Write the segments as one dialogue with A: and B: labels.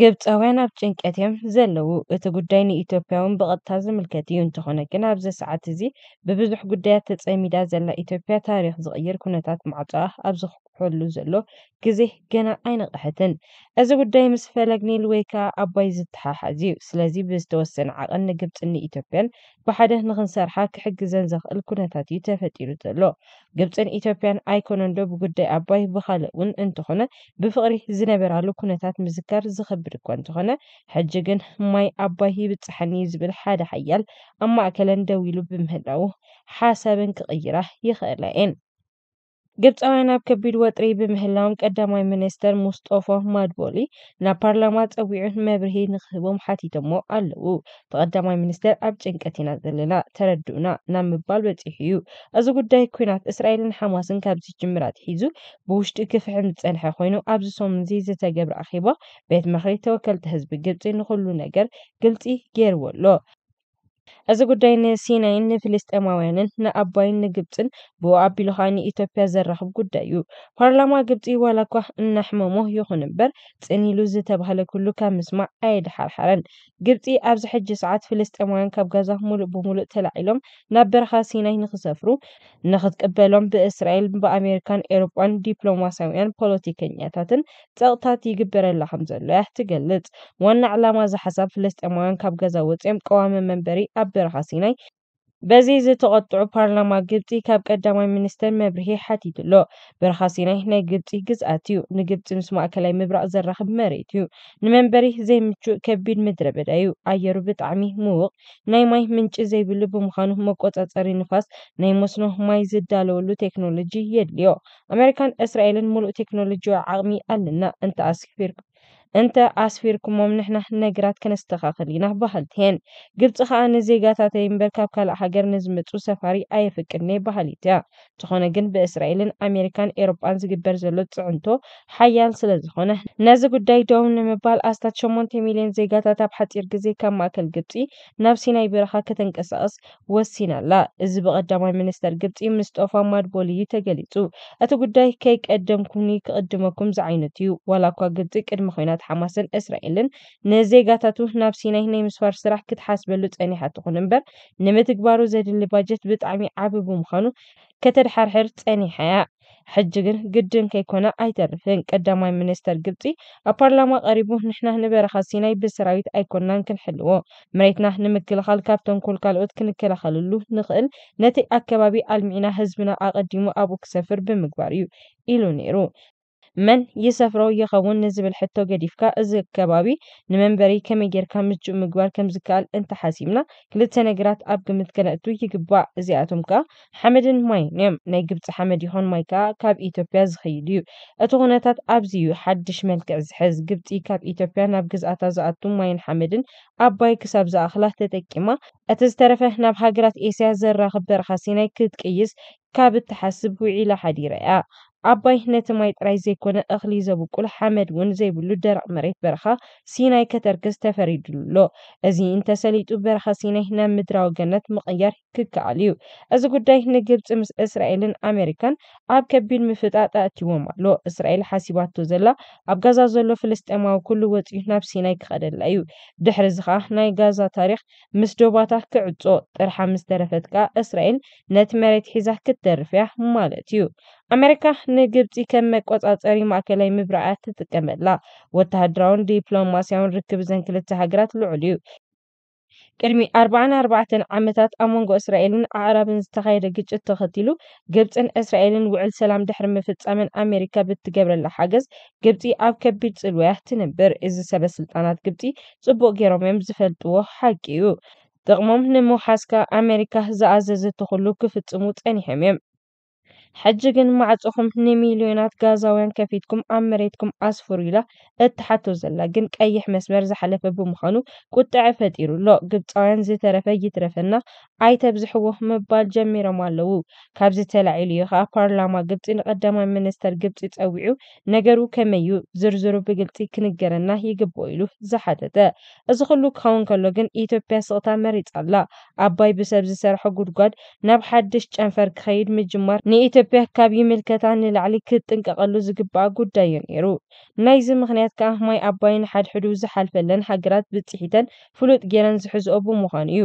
A: ግብፃውያን ኣብ ጭንቀት እዮም ዘለዉ እቲ ጉዳይ ንኢትዮጵያውን ብቐጥታ ዝምልከት እዩ እንተኾነ ግን ኣብዚ ሰዓት እዚ ብብዙሕ ጉዳያት ተጸሚዳ ዘላ ኢትዮጵያ ታሪክ ዝቕይር ኩነታት ማዕጽዋ ኣብ ክሕሉ ዘሎ ግዜ ገና ኣይነቕሐትን እዚ ጉዳይ ምስ ፈለግኒል ወይ ከዓ ኣባይ ዝተሓሓዝ እዩ ስለዚ ብዝተወሰነ ዓቐን ንግብፅን ኢትዮጵያን ብሓደ ንክንሰርሓ ክሕግዘን ዘኽእል ኩነታት እዩ ተፈጢሩ ዘሎ ግብፅን ኢትዮጵያን ኣይኮነንዶ ብጉዳይ ኣባይ ብካልእ እውን እንትኾነ ብፍቅሪ ዝነበራሉ ኩነታት ምዝካር ዝከብድ እኳ እንትኾነ ሕጂ ግን ማይ ኣባይ ይብፅሐኒ ዝብል ሓደ ሓያል ኣብ ማእከለን ደው ኢሉ ብምህላው ሓሳብን ክቅይራ ይኽእላ እየን ግብፃውያን ኣብ ከቢድ ወጥሪ ብምህላዎም ቀዳማይ ሚኒስተር ሙስጦፋ ማድቦሊ ናብ ፓርላማ ፀዊዑን መብርሂ ንክህቦም ሓቲቶሞ ኣለዉ ተቀዳማይ ሚኒስተር ኣብ ጭንቀት ኢና ዘለና ተረድኡና ናብ ምባል በፂሑ እዩ እዚ ጉዳይ ኩናት እስራኤልን ሓማስን ካብ ዝጅምር ኣትሒዙ ብውሽጢ ክፍሕን ዝፀንሐ ኮይኑ ኣብዚ ሰሙን እዚ ዝተገብረ ኣኼባ ቤት ምክሪ ተወከልቲ ህዝቢ ግብፂ ንኩሉ ነገር ግልፂ ገይርዎ ኣሎ እዚ ጉዳይ ንሲናይን ንፍልስጤማውያንን ንኣባይን ንግብፅን ብኡ ኣቢሉ ከዓ ንኢትዮጵያ ዘራኽብ ጉዳይ እዩ ፓርላማ ግብፂ ዋላ እኳ እናሕመሞ ይኹን እምበር ፅኒሉ ዝተባህለ ኩሉ ካብ ምስማዕ ኣየድሓርሓረን ግብፂ ኣብዚ ሕጂ ሰዓት ፍልስጤማውያን ካብ ጋዛ ሙሉእ ብሙሉእ ተላዒሎም ናብ በረኻ ሲናይ ንኽሰፍሩ ንኽትቅበሎም ብእስራኤል ብኣሜሪካን ኤሮጳን ዲፕሎማሳውያን ፖለቲከኛታትን ፀቕታት ይግበረላ ከም ዘሎ እያ ትገልፅ ዋና ዕላማ ዝሓሳብ ፍልስጤማውያን ካብ ገዛ ወፂኦም ቀዋሚ መንበሪ ኣብ ብራሲ ናይ በዚ ዝተቐጥዑ ፓርላማ ግብፂ ካብ ቀዳማይ ሚኒስተር መብርሂ ሓቲት ኣሎ ብርሃሲናይ ናይ ግብፂ ግዝኣት እዩ ንግብፂ ምስ ማእከላይ ምብራቕ ዘራኽብ መሬት እዩ ንመንበሪ ዘይምቹእ ከቢድ ምድረ በዳ እዩ ኣየሩ ብጣዕሚ ምውቕ ናይ ማይ ምንጭ ዘይብሉ ብምዃኑ መቆፃፀሪ ንፋስ ናይ መስኖ ማይ ዝዳለወሉ ቴክኖሎጂ የድልዮ ኣሜሪካን እስራኤልን ሙሉእ ቴክኖሎጂ ዓቕሚ ኣለና እንተኣስኪፊርኩም أنت أسفيركم كموم نحنا نقرات كان استخاخلينا بحال تين قلت أخا أنا زيقاتا تين بركاب كالا حقر نزمتو سفاري أي فكرني بحالي تيا تخونا جن بإسرائيل أمريكان إيروبان زيق برزلو تعنتو حيال سلزخونا نازق داي دوم نمبال أستا تشمون تميلين زيقاتا تبحث إرقزي كماكل قبطي نفسينا يبرخا كتن قصاص وسينا لا إزي بغدام المنستر قبطي مستوفا مادبولي يتقليتو أتو قد داي كيك أدمكم نيك أدمكم زعينتي ولا قد قدمكم ሰራዊታት ሓማስን እስራኤልን ንዜጋታት ናብ ሲናይ ናይ ምስፋር ስራሕ ክትሓስበሉ ፀኒሓ ትኹን እምበር ንምትግባሩ ዘድሊ ባጀት ብጣዕሚ ዓብ ብምዃኑ ከተድሓርሕር ፀኒሐያ ሕጂ ግን ግድን ከይኮነ ኣይተርፍን ቀዳማይ ሚኒስተር ግብፂ ኣብ ፓርላማ ቀሪቡ ንሕና ንበረኻ ሲናይ ብሰራዊት ኣይኮንናን ክንሕልዎ መሬትና ንምክልኻል ካብ ተንኮል ካልኦት ክንከላኸለሉ ንኽእል ነቲ ኣከባቢ ኣልሚዕና ህዝብና ኣቐዲሙ ኣብኡ ክሰፍር ብምግባር እዩ ኢሉ ነይሩ من يسافر يخون نزب الحتو قديفكا از كبابي نمنبري كم غير كم جو مغبار كم زكال انت حاسيمنا كل تنغرات اب غمت كلاتو يغبا زياتوم كا حمد ماي نم نجبت حمد يهون ماي كا كاب ايتوبيا زخيديو اتغنتات اب زيو حدش ملك از حز غبتي كاب ايتوبيا ناب غزاتا زاتوم ماين حمدن اباي كساب زاخلاه تتقيما اتزترف احنا بحاجرات اسيا زرا خبر كت كتقيس كابت التحاسب وعيلة حديرة ኣባይ ነቲ ማይ ጥራይ ዘይኮነ እኽሊ ዘብቁል ሓመድ እውን ዘይብሉ ደረቕ መሬት በረኻ ሲናይ ከተርክስ ተፈሪዱሎ እዚ እንተሰሊጡ በረኻ ሲናይ ናብ ምድራዊ ገነት ምቕያር ክከኣል እዩ እዚ ጉዳይ ንግብፂ ምስ እስራኤልን ኣሜሪካን ኣብ ከቢድ ምፍጣር ተኣኪቦም ኣሎ እስራኤል ሓሲባቶ ዘላ ኣብ ጋዛ ዘሎ ፍልስጠማዊ ኩሉ ወፂኡ ናብ ሲናይ ክኸደላ እዩ ድሕሪ እዚ ከዓ ናይ ጋዛ ታሪክ ምስ ዶባታ ክዕፆ ጥርሓ ምስ ተረፈት ከዓ እስራኤል ነቲ መሬት ሒዛ ክትደርፍያ ማለት እዩ ኣሜሪካ ንግብፂ ከም መቆፃፀሪ ማእከላይ ምብራኣት ትጥቀመላ ወተሃደራውን ዲፕሎማስያውን ርክብ ዘን ክልተ ሃገራት ልዑል እዩ ቅድሚ 44 ዓመታት ኣብ መንጎ እስራኤልን ኣዕራብን ዝተኻየደ ግጭት ተኸቲሉ ግብፅን እስራኤልን ውዕል ሰላም ድሕሪ ምፍፃምን ኣሜሪካ ብትገብረላ ሓገዝ ግብፂ ኣብ ከቢድ ፅልውያ ትንብር እዚ ሰበስልጣናት ግብፂ ፅቡቅ ገይሮም እዮም ዝፈልጥዎ ሓቂ እዩ ጥቕሞም ንምውሓስካ ኣሜሪካ ዝኣዘዘቶ ኩሉ ክፍፅሙ ፀኒሖም እዮም حجي جن معتقم هني مليونات غازا وين كفيتكم أمريتكم أسفر إلى اتحتو زلا جن كأيح مسمار زحلف أبو مخانو كنت عفت إيرو لا قبت عين زي ترفا يترفنا عاي تبزحوه مبال جميرا مالوو كابزي تلعيليو خا بارلاما قبت إن قدام المنستر قبت إتقويو نقرو كميو زرزرو بقلتي كنقرنا هي قبويلو زحادة دا أزخلو كون كلو جن إيتو بيسغطا مريت الله أباي بسبزي سرحو قرقاد نبحدش جنفر كخيد مجمار نيتو ኢትዮጵያ ካብ ይምልከታ ንላዕሊ ክጥንቀቐሉ ዝግብኣ ጉዳይ እዩ ነይሩ ናይዚ ምኽንያት ከዓ ማይ ኣባይን ሓድሕዱ ዝሓልፈለን ሃገራት ብፅሒተን ፍሉጥ ገይረን ዝሕዝኦ ብምዃኑ እዩ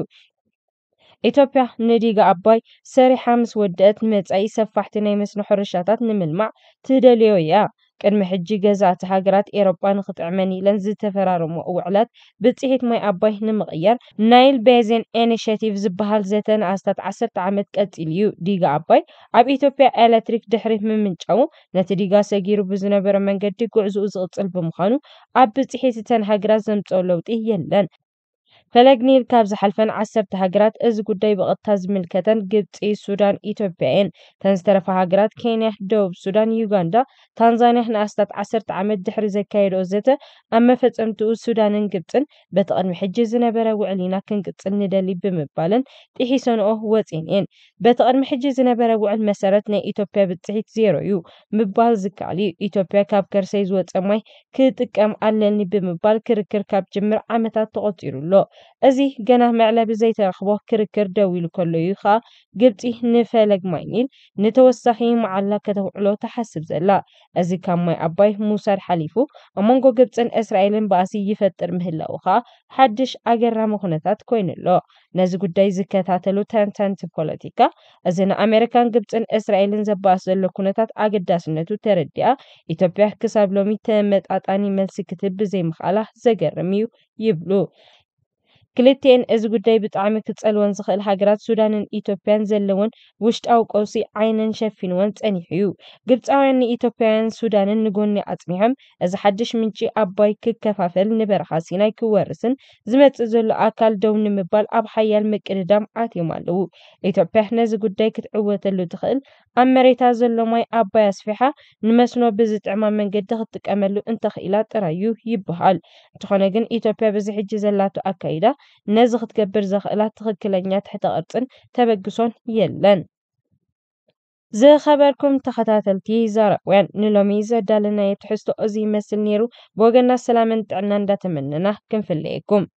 A: ኢትዮጵያ ንዲጋ ኣባይ ሰሪሓ ምስ ወደአት መጻኢ ሰፋሕቲ ናይ መስኖ ሕርሻታት ንምልማዕ ትደልዮ እያ ቅድሚ ሕጂ ገዛእቲ ሃገራት ኤሮጳ ንኽትዕመን ኢለን ዝተፈራረሙ ውዕላት ብፅሒት ማይ ኣባይ ንምቕያር ናይል ቤዝን ኢኒሽቲቭ ዝበሃል ዘተ ንኣስታት 10 ዓመት ቀፂል እዩ ዲጋ ኣባይ ኣብ ኢትዮጵያ ኤሌክትሪክ ድሕሪ ምምንጫው ነቲ ዲጋ ሰጊሩ ብዝነበረ መንገዲ ጉዕዝኡ ዝቕፅል ብምዃኑ ኣብ ብፅሒት እተን ሃገራት ዘምፅኦ ለውጢ የለን ፈለግኒል ካብ ዝሓልፈን ዓሰርተ ሃገራት እዚ ጉዳይ ብቐጥታ ዝምልከተን ግብፂ ሱዳን ኢትዮጵያን ተን ዝተረፈ ሃገራት ኬንያ ደቡብ ሱዳን ዩጋንዳ ታንዛንያ ንኣስታት ዓሰርተ ዓመት ድሕሪ ዘካየድኦ ዘተ ኣብ መፈፀምትኡ ሱዳንን ግብፅን በቲ ቅድሚ ሕጂ ዝነበረ ውዕሊና ክንቅፅል ንደሊ ብምባልን ጥሒሰንኦ ወፂን እየን በቲ ቅድሚ ሕጂ ዝነበረ ውዕል መሰረት ናይ ኢትዮጵያ ብፅሒት ዜሮ እዩ ምባል ዝከኣል እዩ ኢትዮጵያ ካብ ከርሰይ ዝወፀ ማይ ክጥቀም ኣለኒ ብምባል ክርክር ካብ ጅምር ዓመታት ተቆፂሩ ኣሎ እዚ ገና መዕለቢ ዘይተረኽቦ ክርክር ደው ኢሉ ከሎ እዩ ኸኣ ግብፂ ንፈለግ ማይ ኒል ንተወሳኺ መዓላ ከተውዕሎ ተሓስብ ዘላ እዚ ካብ ማይ ኣባይ ምውሳድ ሓሊፉ ኣብ መንጎ ግብፅን እስራኤልን ባእሲ ይፈጥር ምህላው ኸኣ ሓድሽ ኣገራሚ ኩነታት ኮይኑ ኣሎ ነዚ ጉዳይ ዝከታተሉ ተንተንቲ ፖለቲካ እዚ ንኣሜሪካን ግብፅን እስራኤልን ዘባእስ ዘሎ ኩነታት ኣገዳስነቱ ተረዲኣ ኢትዮጵያ ክሳብ ሎሚ ተመጣጣኒ መልሲ ክትብ ብዘይምኽኣላ ዘገርም እዩ ይብሉ ክልተን እዚ ጉዳይ ብጣዕሚ ክፀልወን ዝኽእል ሃገራት ሱዳንን ኢትዮጵያን ዘለውን ውሽጣዊ ቀውሲ ዓይነን ሸፊንወን ፀኒሑ እዩ ግብፃውያን ንኢትዮጵያውያን ሱዳንን ንጎኒ ኣፅኒሖም እዚ ሓድሽ ምንጪ ኣባይ ክከፋፈል ንበረኻ ሲናይ ክወርስን ዝመፅእ ዘሎ ኣካል ደው ንምባል ኣብ ሓያል ምቅድዳም ኣትዮም ኣለዉ ኢትዮጵያ ነዚ ጉዳይ ክትዕወተሉ ትኽእል ኣብ መሬታ ዘሎ ማይ ኣባይ ኣስፊሓ ንመስኖ ብዝጥዕማ መንገዲ ክትጥቀመሉ እንተኽኢላ ጥራይ እዩ ይበሃል እንተኾነ ግን ኢትዮጵያ ብዚ ሕጂ ዘላቶ ኣካይዳ نزغ تقبر زغ إلا تغكلن يتحت أرطن تبقسون يلن زي خبركم تخطاتل تي زارة وين نلومي زر دالنا يتحستو أزي مثل نيرو بوغنا سلامن تعنان داتمننا كم في الليكم